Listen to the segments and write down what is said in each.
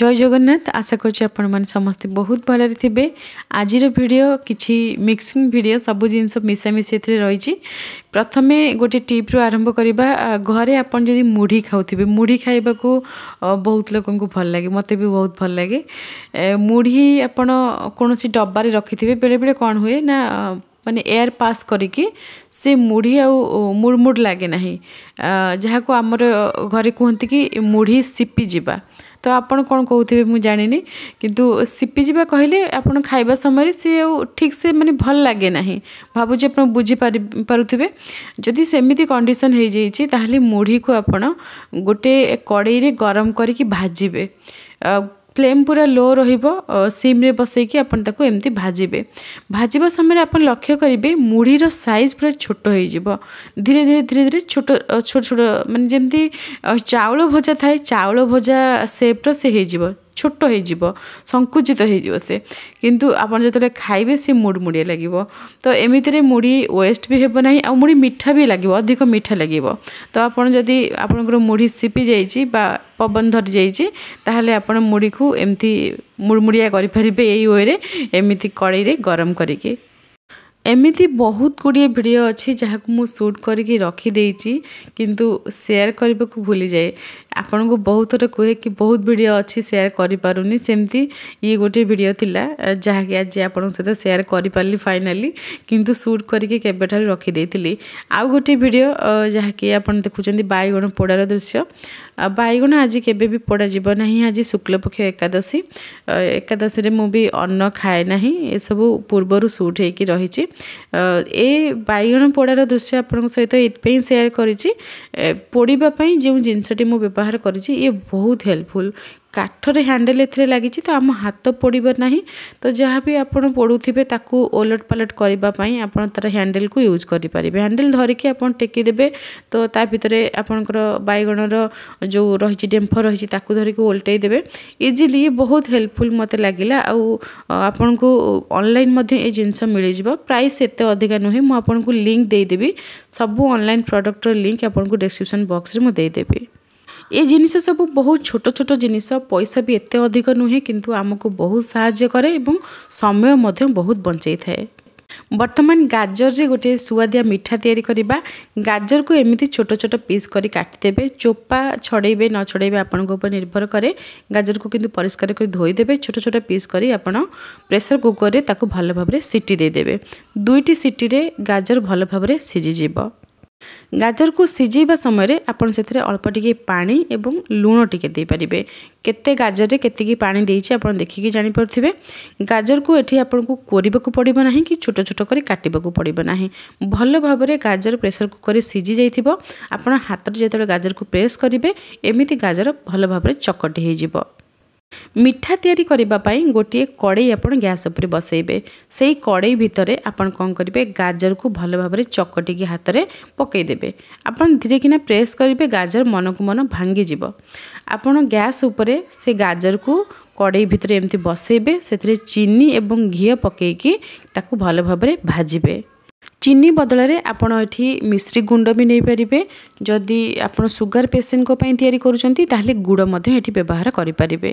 জয় জগন্নাথ আশা করছি আপনার সমস্তে বহুত ভালরে থাকবে আজির ভিডিও কিছু মিক্সিং ভিডিও সবু জিনিস মিশামিশি এতে রয়েছে প্রথমে গোটে টিপ্রু আরম্ভ করা ঘরে আপনার যদি মুড়ি খাওথিবে মুড়ি খাইবা বহুত লোক ভাল লাগে মতো বি বহুত ভাল লাগে মুড়ি আপনার কোণী ডবায় রক্ষি বেড়ে বেড়ে কম হুয়ে না मानने एयर पास करके मुढ़ी आ मुड़मुड़ लगे ना जहाँ को आम घरे कहते कि मुढ़ी सीपी जावा तो आप कौन कहते मुझे जानी कितु सीपी जावा कहले आप खाइबा समय सी ठीक से मानते भल लगे ना भावुँ आप बुझीपे जदि सेम कंडीसन हो जाए मुढ़ी को आप गोटे कड़े गरम करके भाजबे ফ্লেম পুরা লো ରହିବ ସିମ୍ରେ ବସେଇକି ଆପଣ ତାକୁ ଏମିତି ଭାଜିବେ ଭାଜିବା ସମୟରେ ଆପଣ ଲକ୍ଷ୍ୟ କରିବେ ମୁଢ଼ିର ସାଇଜ୍ ପୁରା ଛୋଟ ହୋଇଯିବ ଧୀରେ ଧୀରେ ଧୀରେ ଧୀରେ ଛୋଟ ଛୋଟ ଛୋଟ ମାନେ ଯେମିତି ଚାଉଳ ଭଜା ଥାଏ ଚାଉଳ ଭଜା ସେପ୍ର ସେ ହୋଇଯିବ ছোট হয়েযিব সংকুচিত হয়েযিব সে কিন্তু আপনার যেতবে খাইবে সে মুড় মুড়িয়ে লাগবে তো এমিতিরে মুড়ি ওয়েস্ট বি হব না মুড়ি মিঠা বি লাগিব অধিক মিঠা লাগিব তো আপনার যদি আপনার মুড়ি সিপি যাই বা পবন ধরি যাই তাহলে আপনার মুড়ি এমতি মুড়মুড়িয়া করে পারবে এই ওয়ে এমিতি কড়াই গরম করিকি ଏମିତି ବହୁତ ଗୁଡ଼ିଏ ଭିଡ଼ିଓ ଅଛି ଯାହାକୁ ମୁଁ ସୁଟ୍ କରିକି ରଖିଦେଇଛି କିନ୍ତୁ ସେୟାର କରିବାକୁ ଭୁଲିଯାଏ ଆପଣଙ୍କୁ ବହୁତ ଥର କୁହେ କି ବହୁତ ଭିଡ଼ିଓ ଅଛି ସେୟାର କରିପାରୁନି ସେମିତି ଇଏ ଗୋଟିଏ ଭିଡ଼ିଓ ଥିଲା ଯାହାକି ଆଜି ଆପଣଙ୍କ ସହିତ ସେୟାର କରିପାରିଲି ଫାଇନାଲି କିନ୍ତୁ ସୁଟ୍ କରିକି କେବେଠାରୁ ରଖିଦେଇଥିଲି ଆଉ ଗୋଟିଏ ଭିଡ଼ିଓ ଯାହାକି ଆପଣ ଦେଖୁଛନ୍ତି ବାଇଗଣ ପୋଡ଼ାର ଦୃଶ୍ୟ ବାଇଗଣ ଆଜି କେବେ ବି ପୋଡ଼ା ଯିବ ନାହିଁ ଆଜି ଶୁକ୍ଳପକ୍ଷ ଏକାଦଶୀ ଏକାଦଶୀରେ ମୁଁ ବି ଅନ୍ନ ଖାଏ ନାହିଁ ଏସବୁ ପୂର୍ବରୁ ସୁଟ୍ ହେଇକି ରହିଛି ଏ ବାଇଗଣ ପୋଡ଼ାର ଦୃଶ୍ୟ ଆପଣଙ୍କ ସହିତ ଏଥିପାଇଁ ସେୟାର କରିଛି ପୋଡ଼ିବା ପାଇଁ ଯେଉଁ ଜିନିଷଟି ମୁଁ ବ୍ୟବହାର କରିଛି ଇଏ ବହୁତ ହେଲ୍ପଫୁଲ୍ କାଠରେ ହ୍ୟାଣ୍ଡେଲ୍ ଏଥିରେ ଲାଗିଛି ତ ଆମ ହାତ ପୋଡ଼ିବ ନାହିଁ ତ ଯାହା ବି ଆପଣ ପୋଡ଼ୁଥିବେ ତାକୁ ଓଲଟ ପାଲଟ କରିବା ପାଇଁ ଆପଣ ତା'ର ହ୍ୟାଣ୍ଡେଲ୍କୁ ୟୁଜ୍ କରିପାରିବେ ହ୍ୟାଣ୍ଡେଲ୍ ଧରିକି ଆପଣ ଟେକିଦେବେ ତ ତା ଭିତରେ ଆପଣଙ୍କର ବାଇଗଣର ଯେଉଁ ରହିଛି ଡେମ୍ଫ ରହିଛି ତାକୁ ଧରିକି ଓଲଟେଇ ଦେବେ ଇଜିଲି ବହୁତ ହେଲ୍ପଫୁଲ୍ ମୋତେ ଲାଗିଲା ଆଉ ଆପଣଙ୍କୁ ଅନଲାଇନ୍ ମଧ୍ୟ ଏ ଜିନିଷ ମିଳିଯିବ ପ୍ରାଇସ୍ ଏତେ ଅଧିକା ନୁହେଁ ମୁଁ ଆପଣଙ୍କୁ ଲିଙ୍କ୍ ଦେଇଦେବି ସବୁ ଅନଲାଇନ୍ ପ୍ରଡ଼କ୍ଟର ଲିଙ୍କ୍ ଆପଣଙ୍କୁ ଡେସ୍କ୍ରିପ୍ସନ୍ ବକ୍ସରେ ମୁଁ ଦେଇଦେବି ଏ ଜିନିଷ ସବୁ ବହୁତ ଛୋଟ ଛୋଟ ଜିନିଷ ପଇସା ବି ଏତେ ଅଧିକ ନୁହେଁ କିନ୍ତୁ ଆମକୁ ବହୁତ ସାହାଯ୍ୟ କରେ ଏବଂ ସମୟ ମଧ୍ୟ ବହୁତ ବଞ୍ଚାଇଥାଏ ବର୍ତ୍ତମାନ ଗାଜରରେ ଗୋଟିଏ ସୁଆଦିଆ ମିଠା ତିଆରି କରିବା ଗାଜରକୁ ଏମିତି ଛୋଟ ଛୋଟ ପିସ୍ କରି କାଟିଦେବେ ଚୋପା ଛଡ଼େଇବେ ନ ଛଡ଼େଇବେ ଆପଣଙ୍କ ଉପରେ ନିର୍ଭର କରେ ଗାଜରକୁ କିନ୍ତୁ ପରିଷ୍କାର କରି ଧୋଇଦେବେ ଛୋଟ ଛୋଟ ପିସ୍ କରି ଆପଣ ପ୍ରେସର କୁକରରେ ତାକୁ ଭଲ ଭାବରେ ସିଟି ଦେଇଦେବେ ଦୁଇଟି ସିଟିରେ ଗାଜର ଭଲ ଭାବରେ ସିଝିଯିବ ଗାଜରକୁ ସିଝେଇବା ସମୟରେ ଆପଣ ସେଥିରେ ଅଳ୍ପ ଟିକେ ପାଣି ଏବଂ ଲୁଣ ଟିକେ ଦେଇପାରିବେ କେତେ ଗାଜରରେ କେତିକି ପାଣି ଦେଇଛି ଆପଣ ଦେଖିକି ଜାଣିପାରୁଥିବେ ଗାଜରକୁ ଏଠି ଆପଣଙ୍କୁ କୋରିବାକୁ ପଡ଼ିବ ନାହିଁ କି ଛୋଟ ଛୋଟ କରି କାଟିବାକୁ ପଡ଼ିବ ନାହିଁ ଭଲ ଭାବରେ ଗାଜର ପ୍ରେସର କୁକରରେ ସିଝି ଯାଇଥିବ ଆପଣ ହାତରେ ଯେତେବେଳେ ଗାଜରକୁ ପ୍ରେସ୍ କରିବେ ଏମିତି ଗାଜର ଭଲ ଭାବରେ ଚକଟି ହେଇଯିବ ମିଠା ତିଆରି କରିବା ପାଇଁ ଗୋଟିଏ କଡ଼େଇ ଆପଣ ଗ୍ୟାସ୍ ଉପରେ ବସାଇବେ ସେଇ କଡ଼େଇ ଭିତରେ ଆପଣ କ'ଣ କରିବେ ଗାଜରକୁ ଭଲ ଭାବରେ ଚକଟିକି ହାତରେ ପକାଇଦେବେ ଆପଣ ଧୀରେ କିନା ପ୍ରେସ୍ କରିବେ ଗାଜର ମନକୁ ମନ ଭାଙ୍ଗିଯିବ ଆପଣ ଗ୍ୟାସ୍ ଉପରେ ସେ ଗାଜରକୁ କଡ଼େଇ ଭିତରେ ଏମିତି ବସାଇବେ ସେଥିରେ ଚିନି ଏବଂ ଘିଅ ପକାଇକି ତାକୁ ଭଲ ଭାବରେ ଭାଜିବେ ଚିନି ବଦଳରେ ଆପଣ ଏଠି ମିଶ୍ରି ଗୁଣ୍ଡ ବି ନେଇପାରିବେ ଯଦି ଆପଣ ସୁଗାର ପେସେଣ୍ଟଙ୍କ ପାଇଁ ତିଆରି କରୁଛନ୍ତି ତାହେଲେ ଗୁଡ଼ ମଧ୍ୟ ଏଠି ବ୍ୟବହାର କରିପାରିବେ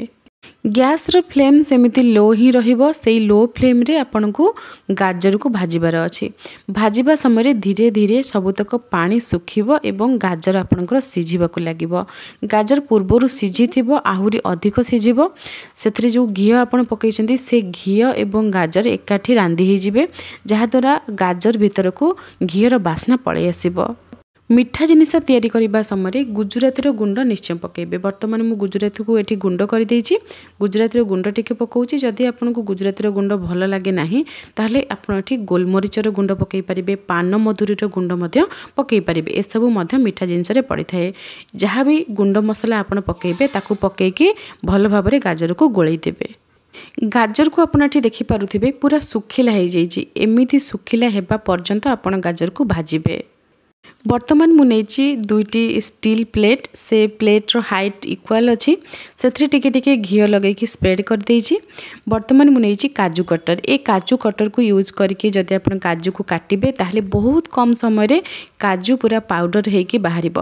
ଗ୍ୟାସ୍ର ଫ୍ଲେମ୍ ସେମିତି ଲୋ ହିଁ ରହିବ ସେଇ ଲୋ ଫ୍ଲେମ୍ରେ ଆପଣଙ୍କୁ ଗାଜରକୁ ଭାଜିବାର ଅଛି ଭାଜିବା ସମୟରେ ଧୀରେ ଧୀରେ ସବୁତକ ପାଣି ଶୁଖିବ ଏବଂ ଗାଜର ଆପଣଙ୍କର ସିଝିବାକୁ ଲାଗିବ ଗାଜର ପୂର୍ବରୁ ସିଝିଥିବ ଆହୁରି ଅଧିକ ସିଝିବ ସେଥିରେ ଯେଉଁ ଘିଅ ଆପଣ ପକାଇଛନ୍ତି ସେ ଘିଅ ଏବଂ ଗାଜର ଏକାଠି ରାନ୍ଧି ହୋଇଯିବେ ଯାହାଦ୍ୱାରା ଗାଜର ଭିତରକୁ ଘିଅର ବାସ୍ନା ପଳାଇ ଆସିବ ମିଠା ଜିନିଷ ତିଆରି କରିବା ସମୟରେ ଗୁଜୁରାତିର ଗୁଣ୍ଡ ନିଶ୍ଚୟ ପକାଇବେ ବର୍ତ୍ତମାନ ମୁଁ ଗୁଜୁରାତିକୁ ଏଠି ଗୁଣ୍ଡ କରିଦେଇଛି ଗୁଜୁରାତିର ଗୁଣ୍ଡ ଟିକେ ପକାଉଛି ଯଦି ଆପଣଙ୍କୁ ଗୁଜୁରାତିର ଗୁଣ୍ଡ ଭଲ ଲାଗେ ନାହିଁ ତାହେଲେ ଆପଣ ଏଠି ଗୋଲମରିଚର ଗୁଣ୍ଡ ପକାଇ ପାରିବେ ପାନ ମଧୁରୀର ଗୁଣ୍ଡ ମଧ୍ୟ ପକାଇ ପାରିବେ ଏସବୁ ମଧ୍ୟ ମିଠା ଜିନିଷରେ ପଡ଼ିଥାଏ ଯାହା ବି ଗୁଣ୍ଡ ମସଲା ଆପଣ ପକାଇବେ ତାକୁ ପକାଇକି ଭଲ ଭାବରେ ଗାଜରକୁ ଗୋଳେଇ ଦେବେ ଗାଜରକୁ ଆପଣ ଏଠି ଦେଖିପାରୁଥିବେ ପୁରା ଶୁଖିଲା ହୋଇଯାଇଛି ଏମିତି ଶୁଖିଲା ହେବା ପର୍ଯ୍ୟନ୍ତ ଆପଣ ଗାଜରକୁ ଭାଜିବେ বর্তমান মু নেছি দুইটি স্টিল প্লেট সে প্লেটর হাইট ইকুয়াল অছি সেথরে টিকে টিকে ঘিও লগাইকি স্প্রেড করে দেইছি বর্তমান মু নেছি কাজু কটর এই কাজু কটর কু ইউজ করিকি যদি আপন কাজু কু কাটিবে তাহলে বহুত কম সময়রে কাজু পুরা পাউডার হেকি বাহারিব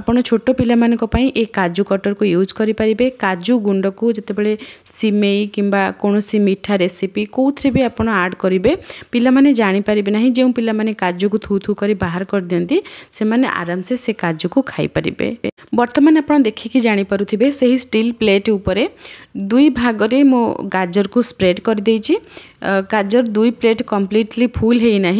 আপন ছোট পিলা মানক পাই এই কাজু কটর কু ইউজ করি পারিবে কাজু গুন্ড কু যেতবেলে সিমেই কিংবা কোনসি মিঠা রেসিপি কোউথরে বি আপন আড করিবে পিলা মানে জানি পারিবে নাহি যেউ পিলা মানে কাজু কু থু থু করি বাহার কর দিয়ନ୍ତି ସେମାନେ ଆରାମସେ ସେ କାଜୁକୁ ଖାଇପାରିବେ ବର୍ତ୍ତମାନ ଆପଣ ଦେଖିକି ଜାଣିପାରୁଥିବେ ସେହି ଷ୍ଟିଲ୍ ପ୍ଲେଟ୍ ଉପରେ ଦୁଇ ଭାଗରେ ମୁଁ ଗାଜରକୁ ସ୍ପ୍ରେଡ୍ କରିଦେଇଛି গাজর দুই প্লেট কমপ্লিটলি ফুল হয়ে না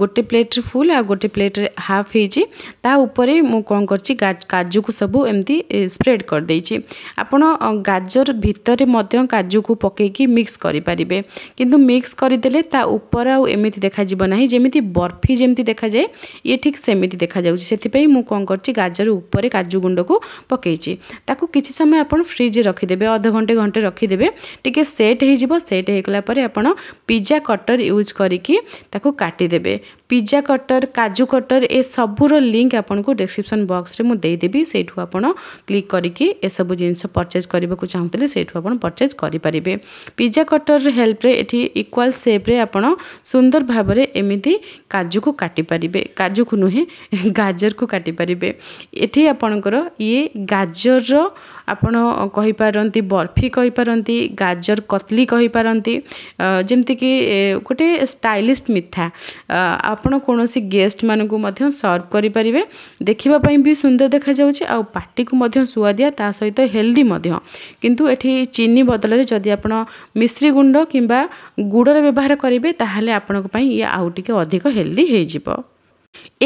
গোটে প্লেট্রে ফুল আর গোটে প্লেট্রে হাফ হয়েছি তা উপরে মু কম করছি কাজুকু সবু এমতি স্প্রেড করেদেছি আপনার গাজর ভিতরে মধ্যে কাজুকু পকাইকি মিক্স করে পারিবে কিন্তু মিক্স করেদেলে তা উপরে এমিতি দেখা যাব না যেমি বরফি যেমি দেখা যায় ইয়ে ঠিক সেমিতি দেখা যাচ্ছে সেপাই মু কম করছি গাজর উপরে কাজু গুণ্ডকু পকাইছি তাকে কিছু সময় আপনার ফ্রিজে রখিদেবে অধ ঘণ্টে ঘণ্টে রখিদেবে টিকি সেট হয়ে যাব সেট হয়ে গলা পরে আপনার পিজা কটর ইউজ করিকি তাকে কাটিদেবে पिज्जा कटर काजु कटर ए सबुर लिंक आपको डिस्क्रिप्सन बक्स में मुझेदेवी से क्लिक करके सब जिन परचेज करने चाहते से परचेज करेंगे पिज्जा कटर हेल्प इक्वाल सेप्रे आप सुंदर भाव में एमती काजु को काटिपारे काजु को नुहे गाजर को काटिपारे ये आपणकर ये गाजर आपंती बर्फी कहीपरती गाजर कतली कहीपरती जमीक गोटे स्टाइलीश मिठा ଆପଣ କୌଣସି ଗେଷ୍ଟମାନଙ୍କୁ ମଧ୍ୟ ସର୍ଭ କରିପାରିବେ ଦେଖିବା ପାଇଁ ବି ସୁନ୍ଦର ଦେଖାଯାଉଛି ଆଉ ପାଟିକୁ ମଧ୍ୟ ସୁଆଦିଆ ତା ସହିତ ହେଲ୍ଦି ମଧ୍ୟ କିନ୍ତୁ ଏଠି ଚିନି ବଦଳରେ ଯଦି ଆପଣ ମିଶ୍ରି ଗୁଣ୍ଡ କିମ୍ବା ଗୁଡ଼ର ବ୍ୟବହାର କରିବେ ତାହେଲେ ଆପଣଙ୍କ ପାଇଁ ଇଏ ଆଉ ଟିକେ ଅଧିକ ହେଲ୍ଦି ହେଇଯିବ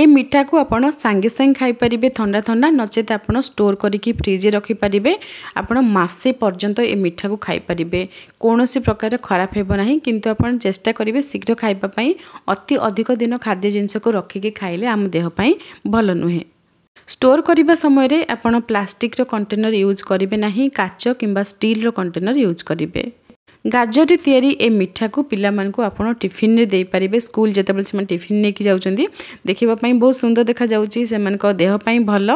ଏ ମିଠାକୁ ଆପଣ ସାଙ୍ଗେ ସାଙ୍ଗେ ଖାଇପାରିବେ ଥଣ୍ଡା ଥଣ୍ଡା ନଚେତ ଆପଣ ଷ୍ଟୋର୍ କରିକି ଫ୍ରିଜ୍ରେ ରଖିପାରିବେ ଆପଣ ମାସେ ପର୍ଯ୍ୟନ୍ତ ଏ ମିଠାକୁ ଖାଇପାରିବେ କୌଣସି ପ୍ରକାର ଖରାପ ହେବ ନାହିଁ କିନ୍ତୁ ଆପଣ ଚେଷ୍ଟା କରିବେ ଶୀଘ୍ର ଖାଇବା ପାଇଁ ଅତି ଅଧିକ ଦିନ ଖାଦ୍ୟ ଜିନିଷକୁ ରଖିକି ଖାଇଲେ ଆମ ଦେହ ପାଇଁ ଭଲ ନୁହେଁ ଷ୍ଟୋର୍ କରିବା ସମୟରେ ଆପଣ ପ୍ଲାଷ୍ଟିକ୍ର କଣ୍ଟେନର୍ ୟୁଜ୍ କରିବେ ନାହିଁ କାଚ କିମ୍ବା ଷ୍ଟିଲ୍ର କଣ୍ଟେନର୍ ୟୁଜ୍ କରିବେ ଗାଜରରେ ତିଆରି ଏ ମିଠାକୁ ପିଲାମାନଙ୍କୁ ଆପଣ ଟିଫିନରେ ଦେଇପାରିବେ ସ୍କୁଲ ଯେତେବେଳେ ସେମାନେ ଟିଫିନ ନେଇକି ଯାଉଛନ୍ତି ଦେଖିବା ପାଇଁ ବହୁତ ସୁନ୍ଦର ଦେଖାଯାଉଛି ସେମାନଙ୍କ ଦେହ ପାଇଁ ଭଲ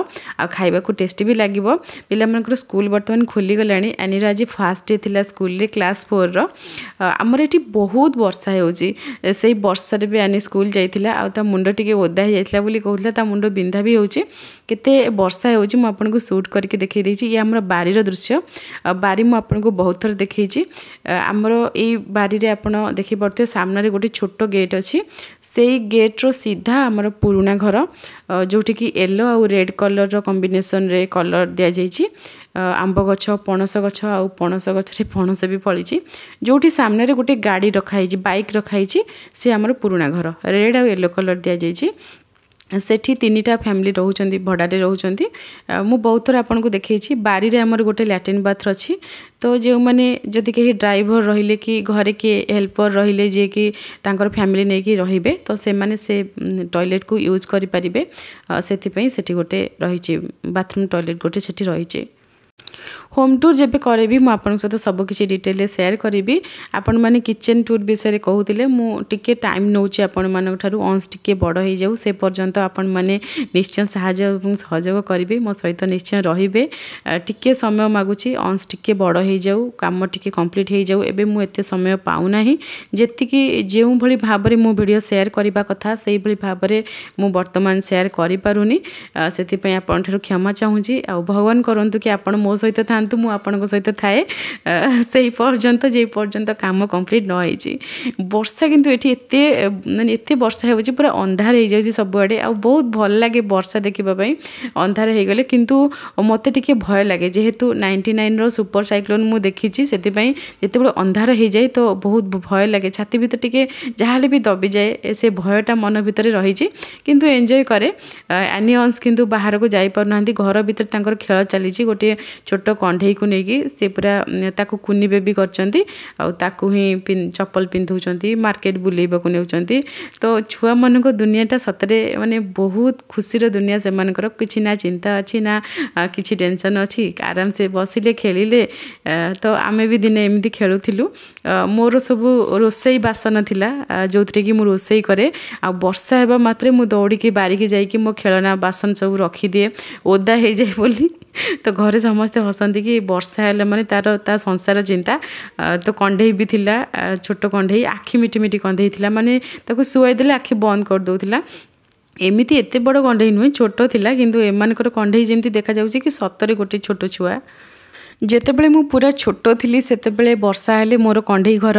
ଆଉ ଖାଇବାକୁ ଟେଷ୍ଟି ବି ଲାଗିବ ପିଲାମାନଙ୍କର ସ୍କୁଲ ବର୍ତ୍ତମାନ ଖୋଲିଗଲାଣି ଆନିର ଆଜି ଫାଷ୍ଟ ଡେ ଥିଲା ସ୍କୁଲରେ କ୍ଲାସ୍ ଫୋର୍ର ଆମର ଏଠି ବହୁତ ବର୍ଷା ହେଉଛି ସେଇ ବର୍ଷାରେ ବି ଆନି ସ୍କୁଲ ଯାଇଥିଲା ଆଉ ତା ମୁଣ୍ଡ ଟିକେ ଓଦା ହେଇଯାଇଥିଲା ବୋଲି କହୁଥିଲା ତା ମୁଣ୍ଡ ବିନ୍ଧା ବି ହେଉଛି କେତେ ବର୍ଷା ହେଉଛି ମୁଁ ଆପଣଙ୍କୁ ସୁଟ୍ କରିକି ଦେଖାଇ ଦେଇଛି ଇଏ ଆମର ବାରିର ଦୃଶ୍ୟ ବାରି ମୁଁ ଆପଣଙ୍କୁ ବହୁତ ଥର ଦେଖାଇଛି ଆମର ଏଇ ବାରିରେ ଆପଣ ଦେଖିପାରୁଥିବେ ସାମ୍ନାରେ ଗୋଟେ ଛୋଟ ଗେଟ୍ ଅଛି ସେଇ ଗେଟ୍ର ସିଧା ଆମର ପୁରୁଣା ଘର ଯେଉଁଠିକି ୟେଲୋ ଆଉ ରେଡ୍ କଲର୍ର କମ୍ବିନେସନ୍ରେ କଲର୍ ଦିଆଯାଇଛି ଆମ୍ବ ଗଛ ପଣସ ଗଛ ଆଉ ପଣସ ଗଛରେ ପଣସ ବି ଫଳିଛି ଯେଉଁଠି ସାମ୍ନାରେ ଗୋଟେ ଗାଡ଼ି ରଖାହେଇଛି ବାଇକ୍ ରଖାହେଇଛି ସେ ଆମର ପୁରୁଣା ଘର ରେଡ୍ ଆଉ ୟେଲୋ କଲର୍ ଦିଆଯାଇଛି ସେଠି ତିନିଟା ଫ୍ୟାମିଲି ରହୁଛନ୍ତି ଭଡ଼ାରେ ରହୁଛନ୍ତି ମୁଁ ବହୁତ ଥର ଆପଣଙ୍କୁ ଦେଖେଇଛି ବାରିରେ ଆମର ଗୋଟେ ଲାଟ୍ରିନ୍ ବାଥ୍ ଅଛି ତ ଯେଉଁମାନେ ଯଦି କେହି ଡ୍ରାଇଭର ରହିଲେ କି ଘରେ କିଏ ହେଲ୍ପର ରହିଲେ ଯିଏକି ତାଙ୍କର ଫ୍ୟାମିଲି ନେଇକି ରହିବେ ତ ସେମାନେ ସେ ଟଏଲେଟ୍କୁ ୟୁଜ୍ କରିପାରିବେ ସେଥିପାଇଁ ସେଠି ଗୋଟେ ରହିଛି ବାଥରୁମ୍ ଟଏଲେଟ୍ ଗୋଟେ ସେଠି ରହିଛି হোম টুর যেবে করবি মু আপনার সহ সবুকিছি ডিটেলে সেয়ার করবি আপন মানে কিচেন টুর বিষয়ে কুলে মু টিকে টাইম নেছি আপন মানুষ অংশ টিকে বড় হয়ে যাও সে পর্যন্ত আপন মানে নিশ্চয় সাহায্য এবং সহযোগ করবে মো সহ নিশ্চয় রহবে টিকে সময় মাগুছি অংশ টিকে বড় হয়ে যাও কাম টিকে কমপ্লিট হয়ে যাও এবে মু এতে সময় পাও না যেতিকি যেভাবে ভাবে মু ভিডিও সেয়ার করা কথা সেইভাবে ভাবে মু বর্তমান সেয়ার করে পুনি সেপাই আপনার ক্ষমা চাহুছি আ ভগবান করতু কি আপনার ମୋ ସହିତ ଥାଆନ୍ତୁ ମୁଁ ଆପଣଙ୍କ ସହିତ ଥାଏ ସେହି ପର୍ଯ୍ୟନ୍ତ যেই ପର୍ଯ୍ୟନ୍ତ କାମ କମ୍ପ୍ଲିଟ୍ ন ହେଇଛି ବର୍ଷା କିନ୍ତୁ ଏଠି ଏତେ ମାନେ ଏତେ ବର୍ଷା ହେଉଛି ପୁରା ଅନ୍ଧାର ହେଇଯାଉଛି ସବୁଆଡ଼େ ଆଉ ବହୁତ ଭଲ ଲାଗେ ବର୍ଷା ଦେଖିବା ପାଇଁ ଅନ୍ଧାର ହେଇଗଲେ କିନ୍ତୁ ମୋତେ ଟିକେ ଭୟ ଲାଗେ ଯେହେତୁ ନାଇଣ୍ଟି ନାଇନ୍ର ସୁପର ସାଇକ୍ଲୋନ୍ ମୁଁ ଦେଖିଛି ସେଥିପାଇଁ ଯେତେବେଳେ ଅନ୍ଧାର ହେଇଯାଏ ତ ବହୁତ ଭୟ ଲାଗେ ଛାତି ଭିତରେ ଟିକେ ହେଲେ ବି ଦବିଯାଏ ସେ ଭୟଟା ମନ ଭିତରେ ରହିଛି କିନ୍ତୁ ଏନ୍ଜୟ କରେ ଆନିଅନ୍ସ କିନ୍ତୁ ବାହାରକୁ ଯାଇପାରୁନାହାନ୍ତି ଘର ଭିତରେ ତାଙ୍କର ଖେଳ ଚାଲିଛି ଗୋଟିଏ ଛୋଟ କଣ୍ଢେଇକୁ ନେଇକି ସେ ପୁରା ତାକୁ କୁନି ବେବି କରିଛନ୍ତି ଆଉ ତାକୁ ହିଁ ଚପଲ ପିନ୍ଧଉଛନ୍ତି ମାର୍କେଟ ବୁଲେଇବାକୁ ନେଉଛନ୍ତି ତ ଛୁଆମାନଙ୍କ ଦୁନିଆଟା ସତରେ ମାନେ ବହୁତ ଖୁସିର ଦୁନିଆ ସେମାନଙ୍କର କିଛି ନା ଚିନ୍ତା ଅଛି ନା କିଛି ଟେନସନ୍ ଅଛି ଆରାମସେ ବସିଲେ ଖେଳିଲେ ତ ଆମେ ବି ଦିନେ ଏମିତି ଖେଳୁଥିଲୁ ମୋର ସବୁ ରୋଷେଇ ବାସନ ଥିଲା ଯେଉଁଥିରେ କି ମୁଁ ରୋଷେଇ କରେ ଆଉ ବର୍ଷା ହେବା ମାତ୍ରେ ମୁଁ ଦୌଡ଼ିକି ବାରିକି ଯାଇକି ମୋ ଖେଳନା ବାସନ ସବୁ ରଖିଦିଏ ଓଦା ହେଇଯାଏ ବୋଲି ତ ଘରେ ସମସ୍ତେ ସମସ୍ତେ ହସନ୍ତି କି ବର୍ଷା ହେଲା ମାନେ ତା'ର ତା ସଂସାର ଚିନ୍ତା ତ କଣ୍ଢେଇ ବି ଥିଲା ଛୋଟ କଣ୍ଢେଇ ଆଖି ମିଠି ମିଠି କଣ୍ଢେଇ ଥିଲା ମାନେ ତାକୁ ଶୁଆଇଦେଲେ ଆଖି ବନ୍ଦ କରିଦେଉଥିଲା ଏମିତି ଏତେ ବଡ଼ କଣ୍ଢେଇ ନୁହେଁ ଛୋଟ ଥିଲା କିନ୍ତୁ ଏମାନଙ୍କର କଣ୍ଢେଇ ଯେମିତି ଦେଖାଯାଉଛି କି ସତରେ ଗୋଟେ ଛୋଟ ଛୁଆ जति छोटो थिली पूरा वर्षा लेषाहेले मोर कण्डै घर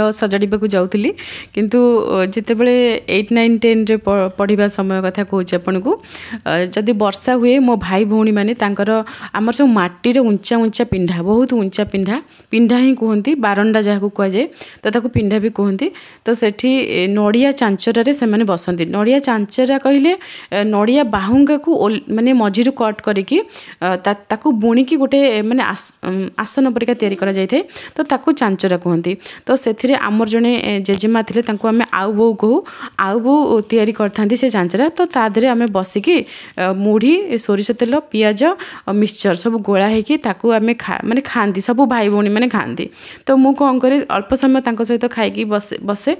किंतु जेतेबेले 8 9 10 टेन पढीबा समय कथा को जदि वर्षा भाई म माने तांकर आम सब माटी रे ऊंचा ऊंचा पिन् बहुत उञ्चा पिन्डा भी कोहंती बारण्डा सेठी नोडिया पिन्डा रे से माने बसि नोडिया चान्छ कहिले को माने मझिरू कट की गोटे माने आसन परिका जाए तो चांचरा कहते तो से आम जो जेजेमा थे आम आउ बो कहू आउ बो या से चांचरा तो ताधे आम बसिक मुढ़ी सोरस तेल पिज मिक्सचर सब गोला है कि ताकु आमे मैंने खाती सब भाई भाई मैंने खाती तो मुझ कैसे अल्प समय तक सहित खाई बसे बसे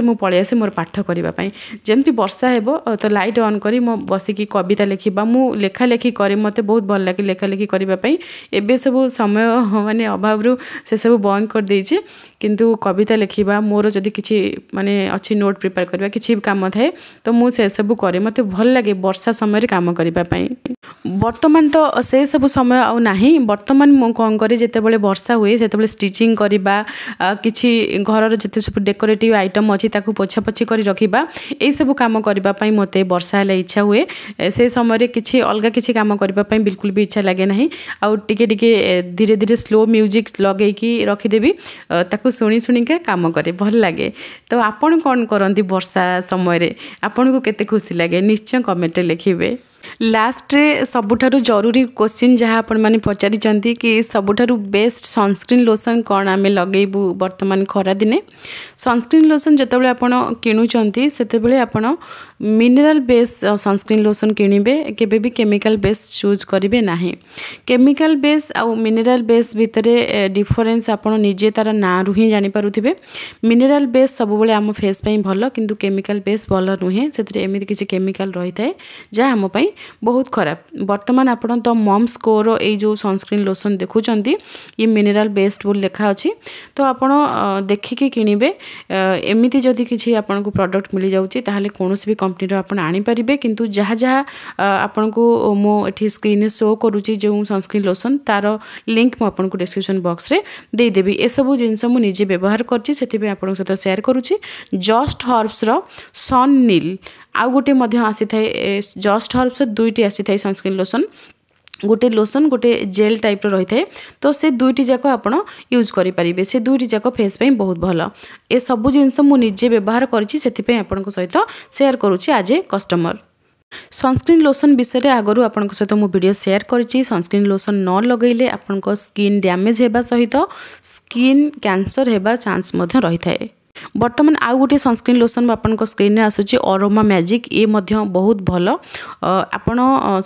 मुझे पलि आसे मोर पाठ करने जमी वर्षा हो तो लाइट अन् कर बसिक कविता लेखा मुझे कै कैसे बहुत भल लगे लेखालेखी करने सब समय ସମୟ ମାନେ ଅଭାବରୁ ସେସବୁ ବନ୍ଦ କରିଦେଇଛି କିନ୍ତୁ କବିତା ଲେଖିବା ମୋର ଯଦି କିଛି ମାନେ ଅଛି ନୋଟ୍ ପ୍ରିପେୟାର କରିବା କିଛି କାମ ଥାଏ ତ ମୁଁ ସେସବୁ କରେ ମୋତେ ଭଲ ଲାଗେ ବର୍ଷା ସମୟରେ କାମ କରିବା ପାଇଁ ବର୍ତ୍ତମାନ ତ ସେସବୁ ସମୟ ଆଉ ନାହିଁ ବର୍ତ୍ତମାନ ମୁଁ କ'ଣ କରେ ଯେତେବେଳେ ବର୍ଷା ହୁଏ ସେତେବେଳେ ଷ୍ଟିଚିଂ କରିବା କିଛି ଘରର ଯେତେ ସବୁ ଡେକୋରେଟିଭ୍ ଆଇଟମ୍ ଅଛି ତାକୁ ପୋଛାପୋଛି କରି ରଖିବା ଏଇସବୁ କାମ କରିବା ପାଇଁ ମୋତେ ବର୍ଷା ହେଲେ ଇଚ୍ଛା ହୁଏ ସେ ସମୟରେ କିଛି ଅଲଗା କିଛି କାମ କରିବା ପାଇଁ ବିଲକୁଲ ବି ଇଚ୍ଛା ଲାଗେ ନାହିଁ ଆଉ ଟିକେ ଟିକେ ଧୀରେ ଧୀରେ ସ୍ଲୋ ମ୍ୟୁଜିକ୍ ଲଗେଇକି ରଖିଦେବି ତାକୁ ତାକୁ ଶୁଣି ଶୁଣିକା କାମ କରେ ଭଲ ଲାଗେ ତ ଆପଣ କ'ଣ କରନ୍ତି ବର୍ଷା ସମୟରେ ଆପଣଙ୍କୁ କେତେ ଖୁସି ଲାଗେ ନିଶ୍ଚୟ କମେଣ୍ଟରେ ଲେଖିବେ लास्ट सबुठ जरूरी क्वेश्चन जहाँ आपण मैंने कि सबुठ बेस्ट सनस्क्रीन लोसन कौन आम लगेबू बर्तमान खरा दिने सनस्क्रीन लोसन जो आपत कितने आप मिनेराल बेस्ड सनस्क्रीन लोसन किणवे केवे भी केमिकाल बेस्ड चूज करेंगे ना केमिकाल बेस्ड आउ मिनेराल बेस्ड भितर डिफरेन्स निजे तार ना रू हिं जापे मिनेराल बेस्ड सब आम फेस भल कि केमिकाल बेस भल नुहे से एमती किसी केमिकाल रही है जहाँ आमपाई ବହୁତ ଖରାପ ବର୍ତ୍ତମାନ ଆପଣ ତ ମମ୍ କୋର ଏଇ ଯେଉଁ ସନସ୍କ୍ରିନ୍ ଲୋସନ୍ ଦେଖୁଛନ୍ତି ଇଏ ମିନେରାଲ୍ ବେସ୍ଡ ବୋଲି ଲେଖା ଅଛି ତ ଆପଣ ଦେଖିକି କିଣିବେ ଏମିତି ଯଦି କିଛି ଆପଣଙ୍କୁ ପ୍ରଡ଼କ୍ଟ ମିଳିଯାଉଛି ତାହେଲେ କୌଣସି ବି କମ୍ପାନୀର ଆପଣ ଆଣିପାରିବେ କିନ୍ତୁ ଯାହା ଯାହା ଆପଣଙ୍କୁ ମୁଁ ଏଠି ସ୍କ୍ରିନ୍ରେ ଶୋ କରୁଛି ଯେଉଁ ସନସ୍କ୍ରିନ୍ ଲୋସନ୍ ତାର ଲିଙ୍କ୍ ମୁଁ ଆପଣଙ୍କୁ ଡେସ୍କ୍ରିପସନ୍ ବକ୍ସରେ ଦେଇଦେବି ଏସବୁ ଜିନିଷ ମୁଁ ନିଜେ ବ୍ୟବହାର କରିଛି ସେଥିପାଇଁ ଆପଣଙ୍କ ସହିତ ସେୟାର କରୁଛି ଜଷ୍ଟ ହର୍ବସ୍ର ସନ୍ ନିଲ୍ ଆଉ ଗୋଟିଏ ମଧ୍ୟ ଆସିଥାଏ ଜଷ୍ଟ ହର୍ବ୍ସ ଦୁଇଟି ଆସିଥାଏ ସନସ୍କ୍ରିନ୍ ଲୋସନ୍ ଗୋଟେ ଲୋସନ୍ ଗୋଟେ ଜେଲ୍ ଟାଇପ୍ର ରହିଥାଏ ତ ସେ ଦୁଇଟି ଯାକ ଆପଣ ୟୁଜ୍ କରିପାରିବେ ସେ ଦୁଇଟି ଯାକ ଫେସ୍ ପାଇଁ ବହୁତ ଭଲ ଏସବୁ ଜିନିଷ ମୁଁ ନିଜେ ବ୍ୟବହାର କରିଛି ସେଥିପାଇଁ ଆପଣଙ୍କ ସହିତ ସେୟାର କରୁଛି ଆଜ୍ ଏ କଷ୍ଟମର ସନସ୍କ୍ରିନ୍ ଲୋସନ୍ ବିଷୟରେ ଆଗରୁ ଆପଣଙ୍କ ସହିତ ମୁଁ ଭିଡ଼ିଓ ସେୟାର କରିଛି ସନସ୍କ୍ରିନ୍ ଲୋସନ୍ ନ ଲଗାଇଲେ ଆପଣଙ୍କ ସ୍କିନ୍ ଡ୍ୟାମେଜ୍ ହେବା ସହିତ ସ୍କିନ୍ କ୍ୟାନ୍ସର ହେବାର ଚାନ୍ସ ମଧ୍ୟ ରହିଥାଏ ବର୍ତ୍ତମାନ ଆଉ ଗୋଟିଏ ସନସ୍କ୍ରିନ୍ ଲୋସନ୍ ଆପଣଙ୍କ ସ୍କ୍ରିନ୍ରେ ଆସୁଛି ଅରୋମା ମ୍ୟାଜିକ୍ ଏ ମଧ୍ୟ ବହୁତ ଭଲ ଆପଣ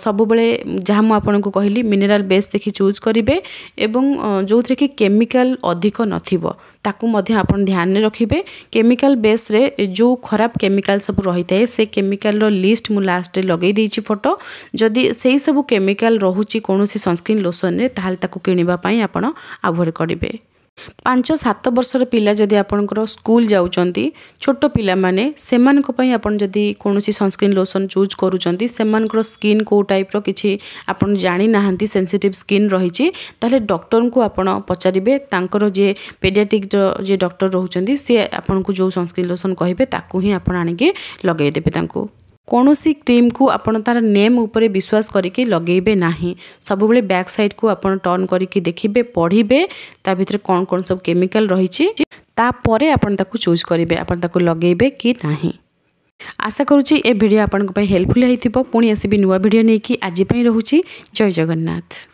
ସବୁବେଳେ ଯାହା ମୁଁ ଆପଣଙ୍କୁ କହିଲି ମିନେରାଲ୍ ବେସ୍ ଦେଖି ଚୁଜ୍ କରିବେ ଏବଂ ଯେଉଁଥିରେ କି କେମିକାଲ ଅଧିକ ନଥିବ ତାକୁ ମଧ୍ୟ ଆପଣ ଧ୍ୟାନରେ ରଖିବେ କେମିକାଲ ବେସ୍ରେ ଯେଉଁ ଖରାପ କେମିକାଲ ସବୁ ରହିଥାଏ ସେ କେମିକାଲର ଲିଷ୍ଟ ମୁଁ ଲାଷ୍ଟରେ ଲଗାଇ ଦେଇଛି ଫଟୋ ଯଦି ସେଇ ସବୁ କେମିକାଲ ରହୁଛି କୌଣସି ସନସ୍କ୍ରିନ୍ ଲୋସନ୍ରେ ତାହେଲେ ତାକୁ କିଣିବା ପାଇଁ ଆପଣ ଆଭଏଡ଼ କରିବେ ପାଞ୍ଚ ସାତ ବର୍ଷର ପିଲା ଯଦି ଆପଣଙ୍କର ସ୍କୁଲ ଯାଉଛନ୍ତି ଛୋଟ ପିଲାମାନେ ସେମାନଙ୍କ ପାଇଁ ଆପଣ ଯଦି କୌଣସି ସନସ୍କ୍ରିନ୍ ଲୋସନ୍ ଚୁଜ୍ କରୁଛନ୍ତି ସେମାନଙ୍କର ସ୍କିନ୍ କେଉଁ ଟାଇପ୍ର କିଛି ଆପଣ ଜାଣିନାହାନ୍ତି ସେନ୍ସିଟିଭ୍ ସ୍କିନ୍ ରହିଛି ତାହେଲେ ଡକ୍ଟରଙ୍କୁ ଆପଣ ପଚାରିବେ ତାଙ୍କର ଯିଏ ପେଡ଼ିଆଟ୍ରିକ୍ର ଯିଏ ଡକ୍ଟର ରହୁଛନ୍ତି ସିଏ ଆପଣଙ୍କୁ ଯେଉଁ ସନସ୍କ୍ରିନ୍ ଲୋସନ୍ କହିବେ ତାକୁ ହିଁ ଆପଣ ଆଣିକି ଲଗାଇଦେବେ ତାଙ୍କୁ କୌଣସି କ୍ରିମ୍କୁ ଆପଣ ତା'ର ନେମ୍ ଉପରେ ବିଶ୍ୱାସ କରିକି ଲଗେଇବେ ନାହିଁ ସବୁବେଳେ ବ୍ୟାକ୍ ସାଇଡ଼୍କୁ ଆପଣ ଟର୍ନ କରିକି ଦେଖିବେ ପଢ଼ିବେ ତା ଭିତରେ କ'ଣ କ'ଣ ସବୁ କେମିକାଲ ରହିଛି ତାପରେ ଆପଣ ତାକୁ ଚୁଜ୍ କରିବେ ଆପଣ ତାକୁ ଲଗେଇବେ କି ନାହିଁ ଆଶା କରୁଛି ଏ ଭିଡ଼ିଓ ଆପଣଙ୍କ ପାଇଁ ହେଲ୍ପଫୁଲ୍ ହୋଇଥିବ ପୁଣି ଆସିବି ନୂଆ ଭିଡ଼ିଓ ନେଇକି ଆଜି ପାଇଁ ରହୁଛି ଜୟ ଜଗନ୍ନାଥ